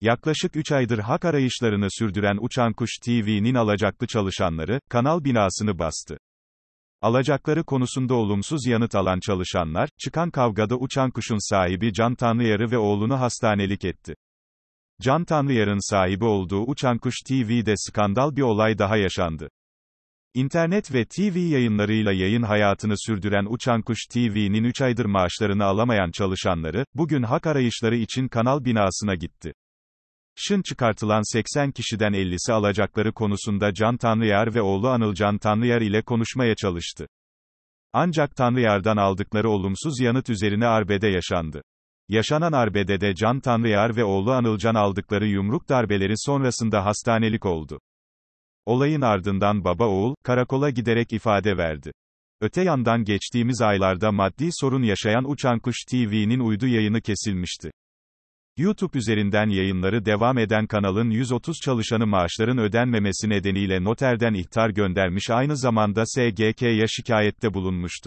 Yaklaşık 3 aydır hak arayışlarını sürdüren Uçan Kuş TV'nin alacaklı çalışanları, kanal binasını bastı. Alacakları konusunda olumsuz yanıt alan çalışanlar, çıkan kavgada Uçan Kuş'un sahibi Can Tanrıyarı ve oğlunu hastanelik etti. Can Tanrıyar'ın sahibi olduğu Uçan Kuş TV'de skandal bir olay daha yaşandı. İnternet ve TV yayınlarıyla yayın hayatını sürdüren Uçan Kuş TV'nin 3 aydır maaşlarını alamayan çalışanları, bugün hak arayışları için kanal binasına gitti. Şın çıkartılan 80 kişiden 50'si alacakları konusunda Can Tanrıyar ve oğlu Anılcan Tanrıyar ile konuşmaya çalıştı. Ancak Tanrıyar'dan aldıkları olumsuz yanıt üzerine arbede yaşandı. Yaşanan arbedede Can Tanrıyar ve oğlu Anılcan aldıkları yumruk darbeleri sonrasında hastanelik oldu. Olayın ardından baba oğul, karakola giderek ifade verdi. Öte yandan geçtiğimiz aylarda maddi sorun yaşayan Uçan Kuş TV'nin uydu yayını kesilmişti. YouTube üzerinden yayınları devam eden kanalın 130 çalışanı maaşların ödenmemesi nedeniyle noterden ihtar göndermiş aynı zamanda SGK'ya şikayette bulunmuştu.